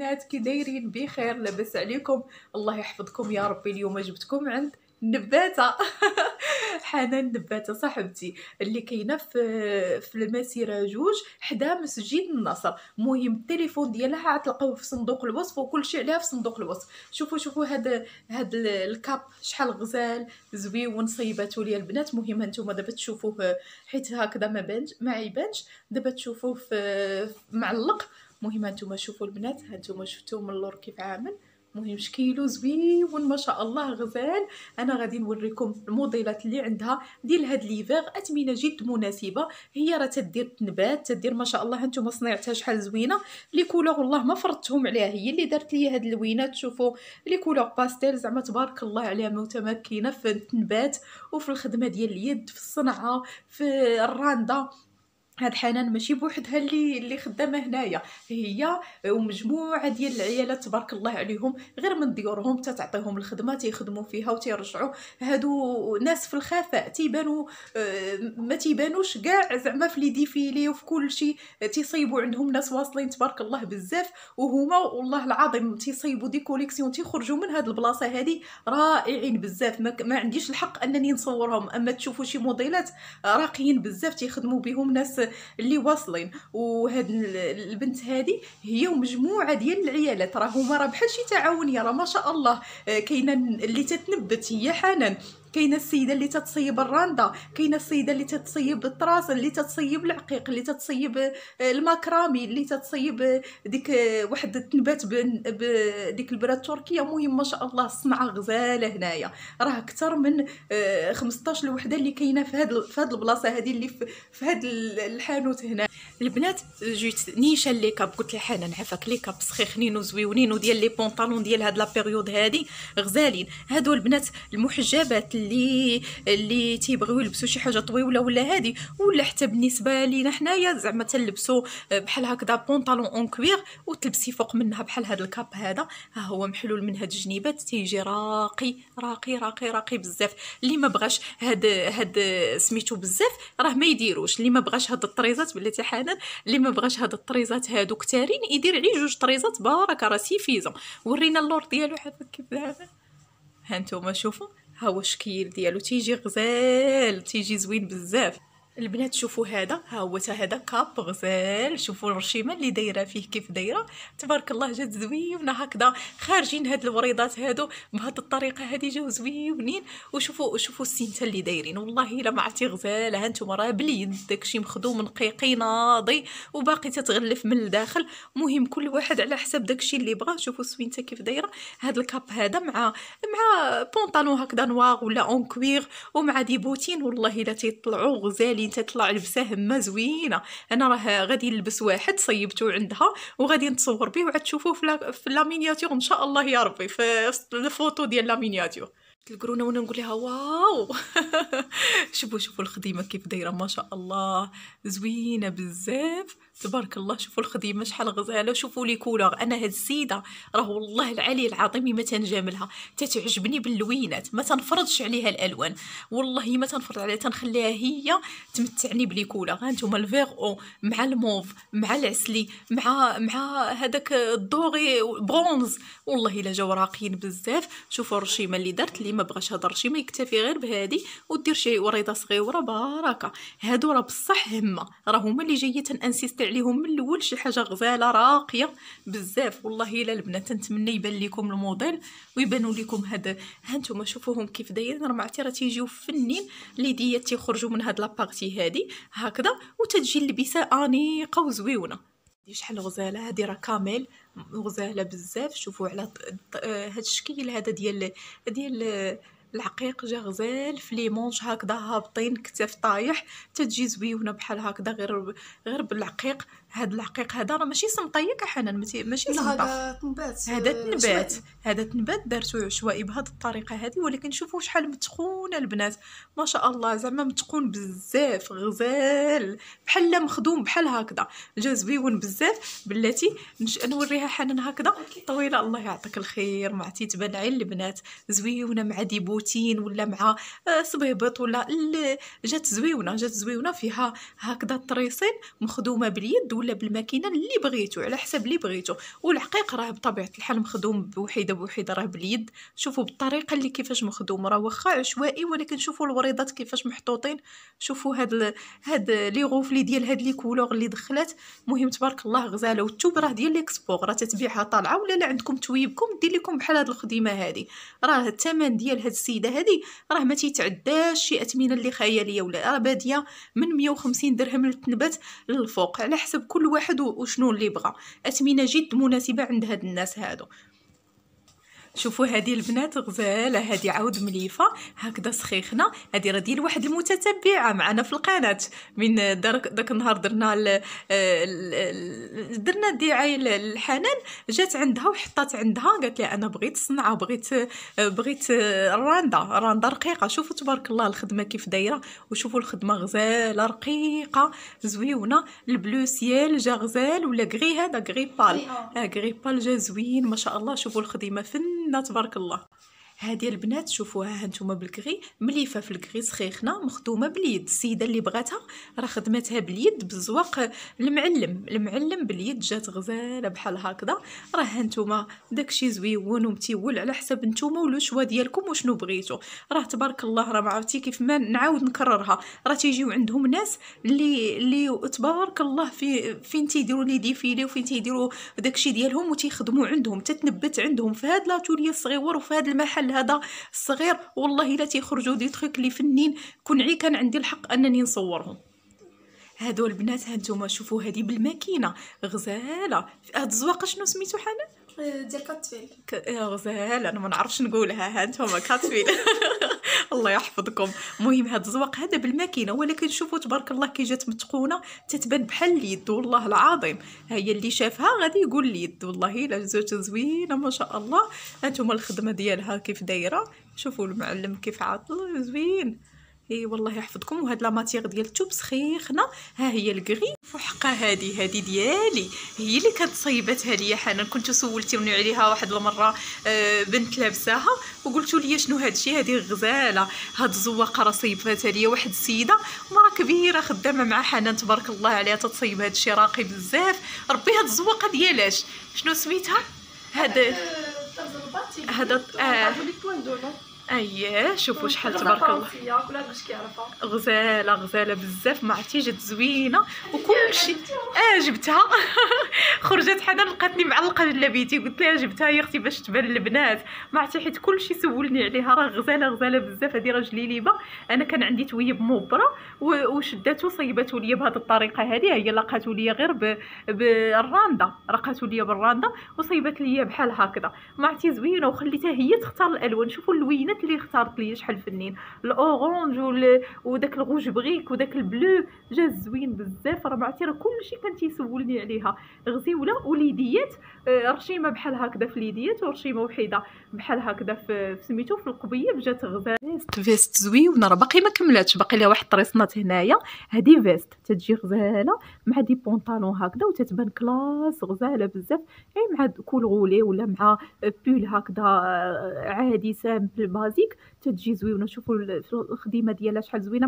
البنات كي دايرين بخير لاباس عليكم الله يحفظكم يا ربي اليوم جبتكم عند نباتة حنان نباتة صاحبتي اللي كاينه في في المسيره جوج حدا مسجد النصر مهم التليفون ديالها غتلقاوه في صندوق الوصف وكل شيء عليها في صندوق الوصف شوفوا شوفوا هاد هاد الكاب شحال غزال زويون صيباتو ليا البنات مهم انتم دابا تشوفوه حيت هكذا ما بانش ما يبانش دابا تشوفوه معلق مهم هانتوما شوفوا البنات هانتوما شفتو من اللور كيف عامل مهم شكيلو زويون ما شاء الله غزال انا غادي نوريكم الموديلات اللي عندها ديال هاد ليفيغ اثمنه جد مناسبه هي راه تدير تنبات تدير ما شاء الله هانتوما صنيعتها شحال زوينه لي كولور والله ما فرضتهم عليها هي اللي دارت لي هاد اللوينات شوفوا لي كولور باستيل زعما تبارك الله عليها متمكنه في التنبات وفي الخدمه ديال اليد في الصنعه في الراندا هاد حنان ماشي بوحدها اللي اللي خدامه هنايا هي ومجموعه ديال العيالات تبارك الله عليهم غير من ديورهم تتعطيهم الخدمه تيخدموا فيها وتيرجعوا هادو ناس في الخفاء تيبانوا آه، ما تيبانوش كاع زعما في لي ديفيلي وفي كل شيء تيصيبوا عندهم ناس واصلين تبارك الله بزاف وهما والله العظيم تيصيبوا دي كوليكسيون تيخرجوا من هاد البلاصه هادي رائعين بزاف ما, ما عنديش الحق انني نصورهم اما تشوفوا شي موديلات راقيين بزاف تيخدموا بهم ناس اللي واصلين وهاد البنت هذه هي ومجموعه ديال العيالات راه هما راه بحال شي تعاونيه راه ما شاء الله آه، كاينه اللي تتنبت هي حنان كاينه السيده اللي تتصيب الرنده كاينه السيده اللي تتصيب الطراس اللي تتصيب العقيق اللي تتصيب آه، الماكرامي اللي تتصيب آه، ديك آه، واحد التنبات بديك البراد التركيه مهم ما شاء الله الصنعه غزاله هنايا راه اكثر من 15 الوحده اللي كاينه في هاد في هاد البلاصه هذه اللي في هاد الحانوت هنا البنات جيت نيشان لي كاب قلت لها حنان عفاك لي كاب سخيخنين وزويونين وديال لي بونطالون ديال هاد لا بيريود هادي غزالين هادو البنات المحجبات اللي اللي تيبغيو يلبسوا شي حاجه طويله ولا هذه ولا حتى بالنسبه لينا حنايا زعما تلبسوا بحال هكذا بونطالون اون كوير وتلبسي فوق منها بحال هذا الكاب هذا ها هو محلول من هاد الجنيبات تيجي راقي راقي راقي راقي بزاف اللي ما بغاش هاد هاد سميتو بزاف راه ما يديروش اللي ما بغاش هاد الطريزات بلاتي حنان اللي ما بغاش هاد الطريزات هادو كتارين يدير عليه جوج طريزات بارك راه سيفيزون ورينا اللور ديالو حتى كيف هانتوما شوفوا ها هو الشكيل ديالو تيجي غزال تيجي زوين بزاف البنات شوفوا هذا ها هو هذا كاب غزال شوفوا الرشيمه اللي دايره فيه كيف دايره تبارك الله جات زويونه هكذا خارجين هاد الوريضات هادو بهاد الطريقه هادي جاو زويونين وشوفوا شوفوا السنته اللي دايرين والله الا ما عرفتي غزال ها انتم راه باليد داكشي مخدوم نقيقي ناضي وباقي تتغلف من الداخل مهم كل واحد على حسب داكشي اللي بغا شوفوا السوينته كيف دايره هاد الكاب هذا مع مع بونطالون هكذا نوار ولا اون كوير ومع دي بوتين والله الا تيطلعوا غزال اللي انت تطلع لبسه ما زوينه انا راه غادي نلبس واحد صيبته عندها وغادي نتصور به وعاد تشوفوه في لا مينياتور ان شاء الله يا ربي في الفوتو ديال لا مينياتور الكرونه وانا نقول لها واو شوفوا شوفوا الخديمه كيف دايره ما شاء الله زوينه بزاف تبارك الله شوفوا الخديمه شحال غزاله شوفوا لي كولور انا هاد السيده راه والله العلي العظيم ما تنجاملها تتعجبني باللوينات ما تنفرضش عليها الالوان والله ما تنفرض عليها تنخليها هي تمتعني بلي كولور ها الفيغ او مع الموف مع العسلي مع مع هذاك الدوغي برونز والله الا جاو راقيين بزاف شوفوا الرشيمه اللي درت اللي ما بغاش هضر شي ما يكتفي غير بهادي ودير شي وريضه صغيره بركه هادو راه بصح همه راه هما اللي جايه تنانسيستي عليهم من الاول شي حاجه غزاله راقيه بزاف والله الا البنات نتمنى يبان لكم الموديل ويبانوا لكم هاد ها نتوما شوفوهم كيف دايرين راه معتي راه تيجيو فنين اللي ديات تيخرجوا من هاد لابارتي هادي هكذا وتتجي اللبسه انيقه وزويونه هادي شحال غزاله هادي راه كامل غزاله بزاف شوفوا على هاد الشكل هذا ديال ديال العقيق جا غزال في ليمونج هكذا هابطين كتاف طايح تتجي زويونه بحال هكذا غير غير بالعقيق هاد العقيق هذا راه ماشي سمطيه كحنان ماشي سمطه هذا تنبات هذا تنبات هذا تنبات دارتو عشوائي بهاد الطريقه هذه ولكن شوفوا شحال متقونه البنات ما شاء الله زعما متقون بزاف غزال بحال مخدوم بحال هكذا زويون بزاف بلاتي نوريها حنان هكذا طويله الله يعطيك الخير ما عرفتي تبان عين البنات زويونه مع ديبوتين ولا مع آه، صبيبط ولا جات زويونه جات زويونه فيها هكذا الطريصين مخدومه باليد ولا بالماكينه اللي بغيتو على حسب اللي بغيتو والحقيقه راه بطبيعه الحال مخدوم بوحده بوحده راه باليد شوفوا بالطريقه اللي كيفاش مخدوم راه واخا عشوائي ولكن شوفوا الوريضات كيفاش محطوطين شوفوا هاد ال... هاد لي غوفلي ديال هاد لي كولور اللي دخلات مهم تبارك الله غزاله والثوب راه ديال ليكسبور راه تتبيعها طالعه ولا لا عندكم تويبكم دير لكم بحال هاد الخديمه هادي راه الثمن ديال هاد السيده هادي راه ما تيتعداش شي اثمنه اللي خياليه ولا راه باديه من 150 درهم للتنبات للفوق على حسب كل واحد وشنو اللي بغى اثمنه جد مناسبه عند هاد الناس هادو شوفوا هذه البنات غزاله هذه عاود مليفه هكذا سخيخنه هذه راه ديال واحد المتتبعه معنا في القناه من داك النهار درنا ال درنا الدعايه للحنان جات عندها وحطات عندها قالت لي انا بغيت صنعه بغيت بغيت راندا راندا رقيقه شوفوا تبارك الله الخدمه كيف دايره وشوفوا الخدمه غزاله رقيقه زويونه البلوسيال جا غزال ولا كغي هذا غري بال آه، غري بال جا زوين ما شاء الله شوفوا الخدمه فن سنه تبارك الله هادي البنات شوفوها هانتوما بالكري مليفه في الكغي سخيخنه مخدومه باليد السيده اللي بغاتها راه خدمتها باليد بالزواق المعلم المعلم باليد جات غزاله بحال هكذا راه هانتوما داكشي زويون ومتيول على حسب نتوما ولو شوا ديالكم وشنو بغيتو راه تبارك الله راه ما عرفتي كيف ما نعاود نكررها راه تيجيو عندهم ناس اللي اللي تبارك الله في فين تيديروا لي ديفيلي وفين تيديروا داكشي ديالهم وتيخدموا عندهم تتنبت عندهم في هاد لاتوليه الصغيور وفي هاد المحل بحال هذا الصغير والله الا تيخرجوا دي تخيك لي فنين كون عي كان عندي الحق انني نصورهم هادو البنات هانتوما شوفوا هذه بالماكينه غزاله هاد الزواقه شنو سميتو حنان آه، ديال كاتفيل آه، غزاله انا ما نعرفش نقولها هانتوما كاتفيل الله يحفظكم مهم هذا الزواق هذا بالماكينه ولكن شوفوا تبارك الله كي جات متقونه تتبان بحال اليد والله العظيم هي اللي شافها غادي يقول اليد والله الا زوج زوينه ما شاء الله انتم الخدمه ديالها كيف دايره شوفوا المعلم كيف عاطل زوين اي والله يحفظكم وهاد لا ماتيغ ديال التوب سخيخنا ها هي الكري فحقه هادي هادي ديالي هي اللي كانت صيبتها ليا حنان كنت سولتوني عليها واحد المره آه، بنت لابساها وقلتوا لي شنو هادشي هادي غزاله هاد الزواقه راه صيبتها ليا واحد السيده مرا كبيره خدامه مع حنان تبارك الله عليها تتصيب هادشي راقي بزاف ربي هاد الزواقه ديالاش شنو سميتها هاد هذا آه اييه شوفوا شحال تبارك الله كل باش كيعرفها غزاله غزاله بزاف ما جات زوينه وكلشي جبتها خرجت حدا لقاتني معلقه جلابيتي قلت لها جبتها يا اختي باش تبان البنات ما عرفتي حيت كلشي سولني عليها راه غزاله غزاله بزاف هذه راه جليليبه انا كان عندي تويب مبره وشداتو صيباتو ليا بهذه الطريقه هذه هي لقاتو ليا غير بالراندا رقاتو ليا بالراندا وصيبات ليا بحال هكذا ما عرفتي زوينه وخليتها هي تختار الالوان شوفوا اللوينات اللي اختارت ليا شحال فنين الاورانج وداك الغوج بغيك وداك البلو جا زوين بزاف راه ما عرفتي راه كلشي كانت تيسولني عليها غزيوله وليديات آه، رشيمه بحال هكذا في ليديات ورشيمه وحيده بحال هكذا في سميتو في القبيه جات غزال فيست فيست زويونه راه باقي ما كملاتش باقي لها واحد الطريصنات هنايا هذه فيست تتجي غزاله مع دي بونطالون هكذا وتتبان كلاس غزاله بزاف يعني مع كول غولي ولا مع بول هكذا آه، عادي سامبل بازيك تتجي زويونه شوفوا الخديمه ديالها شحال زوينه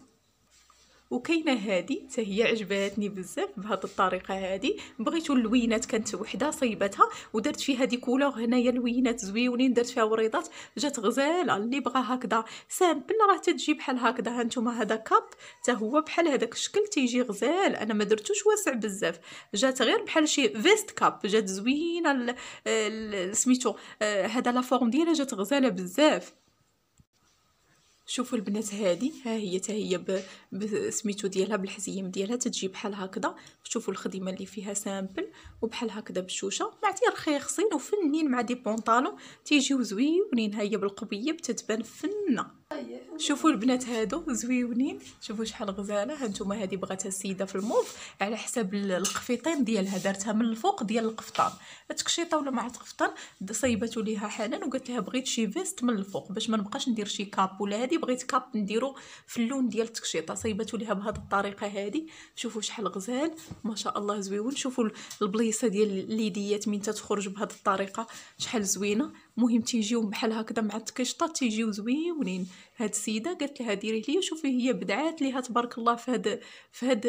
وكاينه هادي حتى هي عجباتني بزاف بهاد الطريقه هادي بغيتو اللوينات كانت وحده صيبتها ودرت فيها دي كولور هنايا لوينات زويونين درت فيها وريضات جات غزاله اللي بغى هكذا سامبل راه تتجي بحال هكذا ها نتوما هذا كاب حتى هو بحال هذاك الشكل تيجي غزال انا ما درتوش واسع بزاف جات غير بحال شي فيست كاب جات زوينه سميتو آه، هذا لا فورم ديالها جات غزاله بزاف شوفوا البنات هذه ها هي تا هي بسميتو ديالها بالحزيم ديالها تتجي بحال هكذا شوفوا الخديمه اللي فيها سامبل وبحال هكذا بشوشه تي رخيصين وفنين مع دي بونطالون تيجيو زويونين ها هي بالقبيه تتبان فنه شوفوا البنات هادو زويونين شوفوا شحال غزاله هانتوما هادي بغاتها السيده في الموف على حساب القفيطين ديالها دارتها من الفوق ديال القفطان تكشيطه ولا مع القفطان صيباتو ليها حنان وقالت لها بغيت شي فيست من الفوق باش ما نبقاش ندير شي كاب ولا هادي بغيت كاب نديرو في اللون ديال التكشيطه صيباتو ليها بهاد الطريقه هادي شوفوا شحال غزال ما شاء الله زويون شوفوا البليصه ديال اليديات من تتخرج بهاد الطريقه شحال زوينه مهم تيجيو بحال هكذا مع التكشطه تيجيو زويونين هاد السيده قالت لها ديريه ليا شوفي هي بدعات ليها تبارك الله في هاد في هاد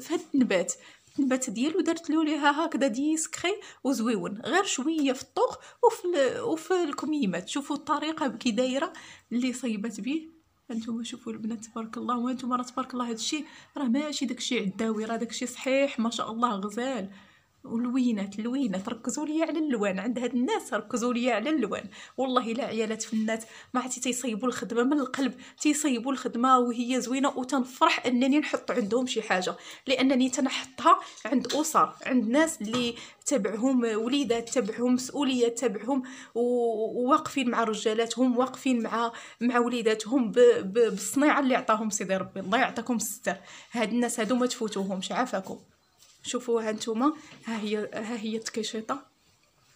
في هاد النبات النبات ديالو درت له ليها هكذا ديسكري وزويون غير شويه في الطوق وفي وفي الكميمات شوفوا الطريقه كي دايره اللي صيبت به انتم شوفوا البنات تبارك الله وانتم راه تبارك الله هذا الشيء راه ماشي داك الشيء عداوي راه داك الشيء صحيح ما شاء الله غزال والوينات الوينات ركزوا لي على اللوان عند هاد الناس ركزوا لي على اللوان والله لا عيالات فنات ما عرفتي تيصيبوا الخدمه من القلب تيصيبوا الخدمه وهي زوينه وتنفرح انني نحط عندهم شي حاجه لانني تنحطها عند اسر عند ناس اللي تبعهم وليدات تبعهم مسؤوليه تبعهم وواقفين مع رجالاتهم واقفين مع مع وليداتهم بالصنيعه اللي عطاهم سيدي ربي الله يعطيكم الستر هاد الناس هادو ما تفوتوهمش عافاكم شوفوها نتوما ها هي ها هي التكيشيطه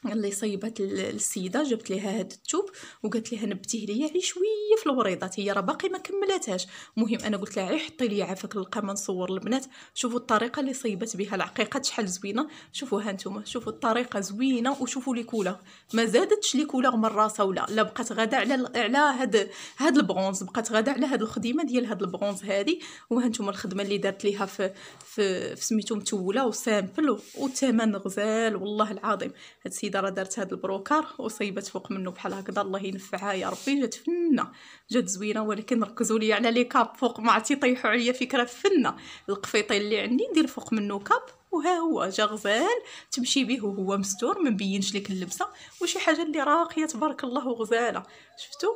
اللي صيبت السيده جبت ليها هاد الثوب وقالت ليها نبتيه ليا غير شويه في الوريضات هي راه باقي ما كملتهاش المهم انا قلت لها غير حطي لي عافاك القمه نصور البنات شوفوا الطريقه اللي صيبت بها العقيقه شحال زوينه شوفوها نتوما شوفوا الطريقه زوينه وشوفوا لي كولور ما زادتش لي كولور من راسها ولا لا بقات غادا على على هاد هاد البرونز بقات غادا على هاد الخديمه ديال هاد البرونز هادي وها نتوما الخدمه اللي دارت ليها في في, في سميتو متوله وسامبل والثمن غزال والله العظيم هاد السيده راه دارت هذا البروكار وصيبت فوق منه بحال هكذا الله ينفعها يا ربي جات فنه جات زوينه ولكن ركزوا لي على لي كاب فوق ما عرفتي طيحوا عليا فكره فنه القفيطي اللي عندي ندير فوق منه كاب وها هو جا غزال تمشي به وهو مستور ما مبينش لك اللبسه وشي حاجه اللي راقيه تبارك الله وغزاله شفتوا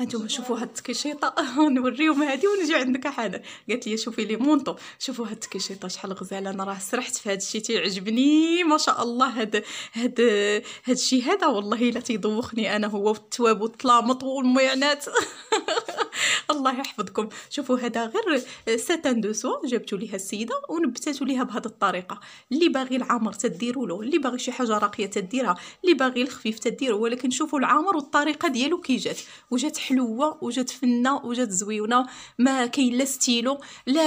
هانتوما شوفوا هاد التكيشيطه نوريهم هادي ونجي عندك حالا قالت لي شوفي لي مونطو شوفوا هاد التكيشيطه شحال غزاله انا راه سرحت في هاد الشيء تيعجبني ما شاء الله هاد هاد هاد الشيء هذا والله الا تيدوخني انا هو والتواب والطلامط والميعنات الله يحفظكم شوفوا هذا غير ساتان دو سوا جابتو ليها السيده ونبتاتو ليها بهذه الطريقه اللي باغي العامر تديروا له اللي باغي شي حاجه راقيه تديرها اللي باغي الخفيف تديرو ولكن شوفوا العامر والطريقه ديالو كي جات وجات حلوه وجات فنه وجات زويونه ما كاين لا ستيلو لا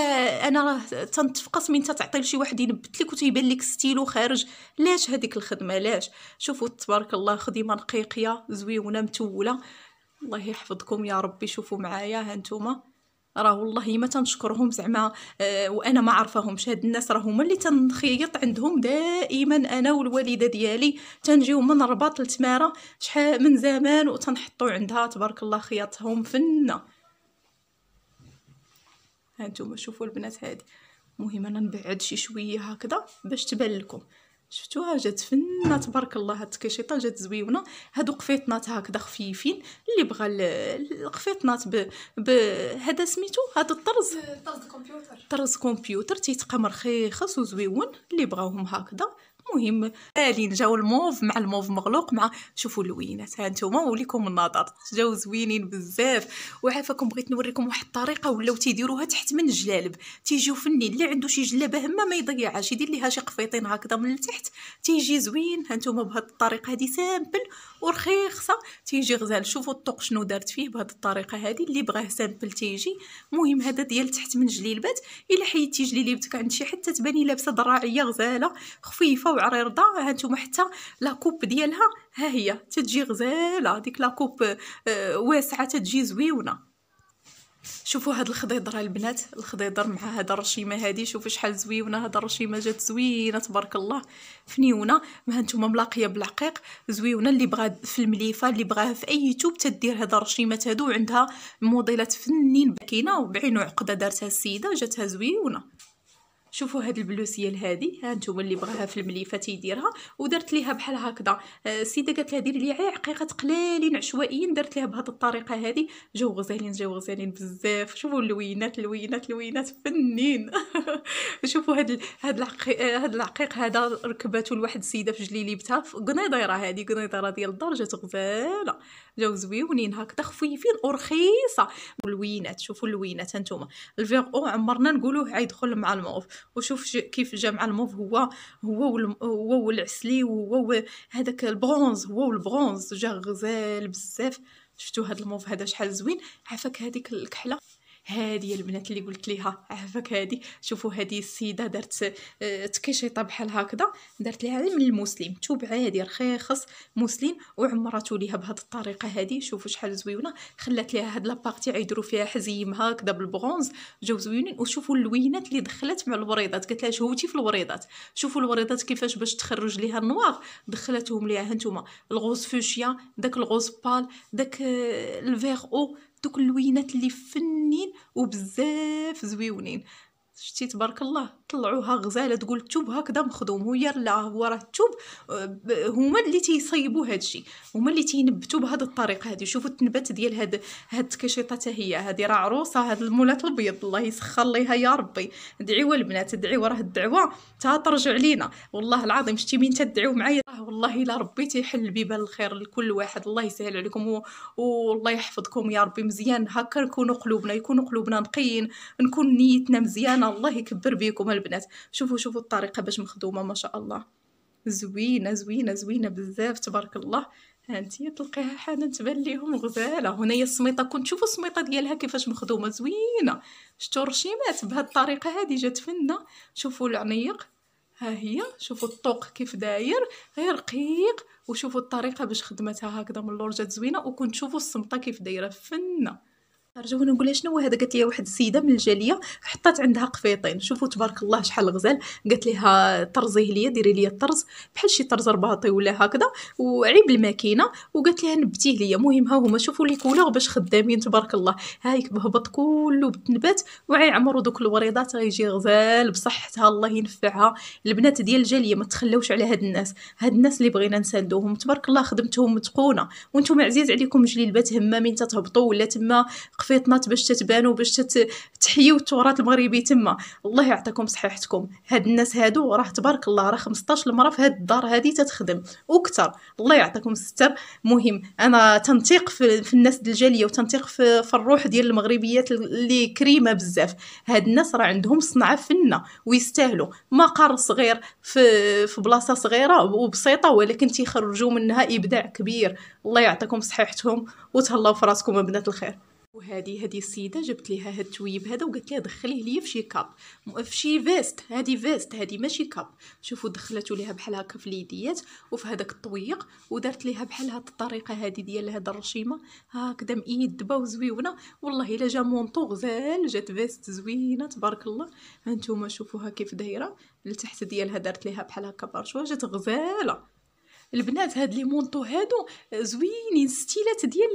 انا راه تنتفقس من تعطي لشي واحد ينبت لك وتيبان لك ستيلو خارج لاش هذيك الخدمه لاش شوفوا تبارك الله خديمه رقيقيه زويونه متوله الله يحفظكم يا ربي شوفوا معايا هانتوما راه والله ما تنشكرهم زعما أه وانا ما عرفهمش هاد الناس راه هما اللي تنخيط عندهم دائما انا والوالده ديالي تنجيو من رباط لتماره شحال من زمان وتنحطو عندها تبارك الله خياطهم فنه هانتوما شوفوا البنات هادي مهم انا نبعد شي شويه هكذا باش تبان لكم شفتوها جات فنه تبارك الله هاد التكيشيطه جات زويونه هادو قفيطنات هكذا خفيفين اللي بغى القفيطنات ب, ب... هذا سميتو هاد الطرز طرز كمبيوتر طرز كمبيوتر تيتقام رخيص وزويون اللي بغاهم هكذا مهم الين جاو الموف مع الموف مغلوق مع شوفوا اللوينات ها نتوما وليكم النظر جاو زوينين بزاف وعافاكم بغيت نوريكم واحد الطريقه ولاو تيديروها تحت من الجلالب تيجيو فني اللي عنده شي جلابه هما ما يضيعهاش يدير ليها شي قفيطين هكذا من التحت تيجي زوين ها نتوما بهاد الطريقه هادي سامبل ورخيصه تيجي غزال شوفوا الطوق شنو دارت فيه بهاد الطريقه هادي اللي بغاه سامبل تيجي المهم هذا ديال تحت من جليلبات الا حيدتي جليلبتك عند شي حته تباني لابسه دراعيه غزاله خفيفه وعريضة ها هانتوما حتى لا كوب ديالها ها هي تتجي غزاله ديك لا كوب آه، واسعه تتجي زويونه شوفوا هاد الخضيضر البنات الخضيضر مع هاد الرشيمه هادي شوفوا شحال زويونه هاد الرشيمه جات زوينه تبارك الله فنيونه ما نتوما ملاقيه بالعقيق زويونه اللي بغا في المليفه اللي بغاها في اي توب تدير هاد الرشيمات هادو عندها موديلات فنين بكينه وبعينو عقده دارتها السيده جاتها زويونه شوفوا هاد البلوسيال هادي ها نتوما اللي بغاها في المليفه تيديرها ودرت ليها بحال هكذا آه، السيده قالت لها ديري لي غير عقيقات قلالين عشوائيين درت ليها بهاد الطريقه هادي جاو غزالين جاو غزالين بزاف شوفوا اللوينات اللوينات اللوينات فنين شوفوا هاد هاد العقيق هاد العقيق هذا ركبته لواحد السيده في جليليبتها في قنيضيره هادي قنيضيره ديال الدار جات غزاله جاو زويونين هكذا خفيفين ورخيصه اللوينات شوفوا اللوينات هانتوما الفيغ او عمرنا نقولوه عيدخل مع الموف وشوف كيف جمع الموف هو هو والم... هو والعسلي هو هذاك البرونز هو والبرونز جا غزال بزاف شفتوا هذا الموف هذا شحال زوين عافاك هذيك الكحله هذه البنات اللي قلت ليها عافاك هذه شوفوا هذه السيده دارت آه، تكيشيطه بحال هكذا دارت ليها من المسلم ثوب عادي رخيص مسلم وعمرته ليها بهذه الطريقه هذه شوفوا شحال زويونه خلات ليها هاد لابارتي عيدرو فيها حزيم هكذا بالبرونز جاو زوينين وشوفوا اللوينات اللي دخلت مع الوريضات قالت لها شهوتي في الوريضات شوفوا الوريضات كيفاش باش تخرج ليها النوار دخلتهم ليها هانتوما الغوز فوشيا داك الغوز بال داك آه، الفيغ او دوك اللوينات اللي فنين وبزاف زويونين شتي تبارك الله طلعوها غزاله تقول التوب هكذا مخدوم هو لا هو راه التوب أه، هما اللي تيصيبوا هذا الشيء هما اللي تينبتوا بهذه الطريقه هذه شوفوا التنبت ديال هاد هاد التكشيطه حتى هي هذه راه عروسه هاد المولات البيض الله يسخر ليها يا ربي دعيوا البنات دعيوا راه الدعوه تا ترجع لينا والله العظيم شتي مين تدعيو معايا والله الا ربي تيحل بيبان الخير لكل واحد الله يسهل عليكم والله يحفظكم يا ربي مزيان هكا نكونوا قلوبنا يكونوا قلوبنا نقيين نكون نيتنا مزيانه الله يكبر بيكم البنات شوفوا شوفوا الطريقه باش مخدومه ما شاء الله زوينه زوينه زوينه بزاف تبارك الله هانتي تلقيها حالا تبان ليهم غزاله هنايا السميطه كون تشوفو السميطه ديالها كيفاش مخدومه زوينه شتو رشيمات بهاد الطريقه هادي جات فنه شوفوا العنيق ها هي شوفوا الطوق كيف داير غير رقيق وشوفوا الطريقه باش خدمتها هكذا من اللور جات زوينه وكون تشوفو السمطه كيف دايره فنه رجعوا نقول شنو هذا قالت لي واحد السيده من الجاليه حطات عندها قفيطين شوفوا تبارك الله شحال غزال قالت لها طرزيه ليا ديري ليا الطرز بحال شي طرز رباطي ولا هكذا وعيب الماكينه وقالت لها نبتيه ليا المهم ها هما شوفوا لي كولور باش خدامين تبارك الله هايك بهبط كله بالنبات وعيعمروا دوك الوريضات غيجي غزال بصحتها الله ينفعها البنات ديال الجاليه ما تخلوش على هاد الناس هاد الناس اللي بغينا نساندوهم تبارك الله خدمتهم متقونه وانتم عزيز عليكم جليل بات همامين تتهبطوا ولا تما قفيطنات باش تتبانوا باش تحيوا التراث المغربي تما الله يعطيكم صحيحتكم هاد الناس هادو راه تبارك الله راه 15 المراه في هاد الدار هادي تتخدم وكثر الله يعطيكم الستر مهم انا تنتيق في, في الناس الجاليه وتنتيق في, في الروح ديال المغربيات اللي كريمه بزاف هاد الناس راه عندهم صنعه فنه ويستاهلوا مقر صغير في في بلاصه صغيره وبسيطه ولكن تيخرجوا منها ابداع كبير الله يعطيكم صحيحتهم وتهلاو في راسكم بنات الخير وهذه هذه السيده جبت ليها هاد التويب هذا وقالت لها دخليه ليا فشي كاب فشي فيست هذه فيست هذه ماشي كاب شوفوا دخلته ليها بحال هكا في اليديات وفي هذاك الطويق ودارت ليها بحال هاد الطريقه هذه ديال هاد الرشيمه هكذا مئيدبه وزويونه والله الا جا مونطو غزال جات فيست زوينه تبارك الله هانتوما شوفوها كيف دايره لتحت ديالها دارت ليها بحال هكا برشوه جات غزاله البنات هاد لي مونطو هادو زوينين ستيلات ديال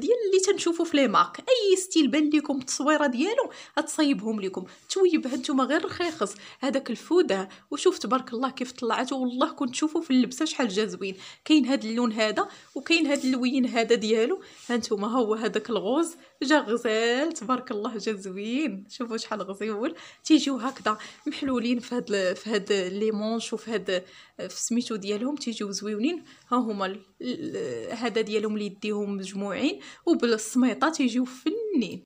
ديال اللي تنشوفو في لي مارك اي ستيل بان ليكم التصويره ديالو تصيبهم ليكم تويب نتوما غير رخيخص هذاك الفوده وشوف تبارك الله كيف طلعته والله كنت شوفو في اللبسه شحال جا زوين كاين هاد اللون هذا وكاين هاد اللوين هذا ديالو ها نتوما ها هو هذاك الغوز جا غزال تبارك الله جا زوين شوفوا شحال غزيول تيجيو هكذا محلولين في هاد في هاد لي مونش وفي هاد في سميتو ديالهم تيجيو زويونين ها هما هذا ديالهم اللي يديهم مجموعين وبالسميطه تيجيو فنين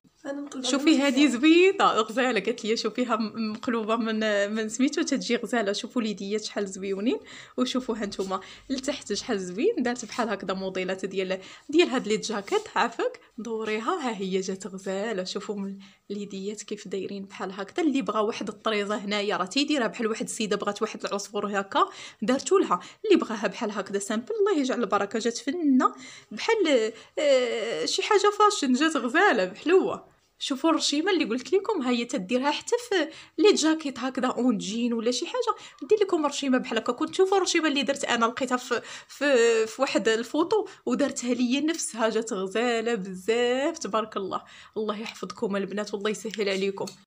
شوفي هذه زويطه غزاله قالت لي شوفيها مقلوبه من من سميتو تتجي غزاله شوفوا ليديات شحال زويونين وشوفوها نتوما لتحت شحال زوين دارت بحال هكذا موديلات ديال ديال هاد لي جاكيت عافاك دوريها ها هي جات غزاله شوفوا ليديات كيف دايرين بحال هكذا اللي بغى واحد الطريزه هنايا راه تيديرها بحال واحد السيده بغات واحد العصفور هكا دارتو لها اللي بغاها بحال هكذا سامبل الله يجعل البركه جات فنه بحال آه، شي حاجه فاشن جات غزاله بحلوه شوفوا الرشيمه اللي قلت لكم هي تديرها حتى في لي جاكيت هكذا اون جين ولا شي حاجه دير لكم رشيمه بحال هكا كنت شوفوا الرشيمه اللي درت انا لقيتها في في, في واحد الفوطو ودرتها ليا نفسها جات غزاله بزاف تبارك الله الله يحفظكم البنات والله يسهل عليكم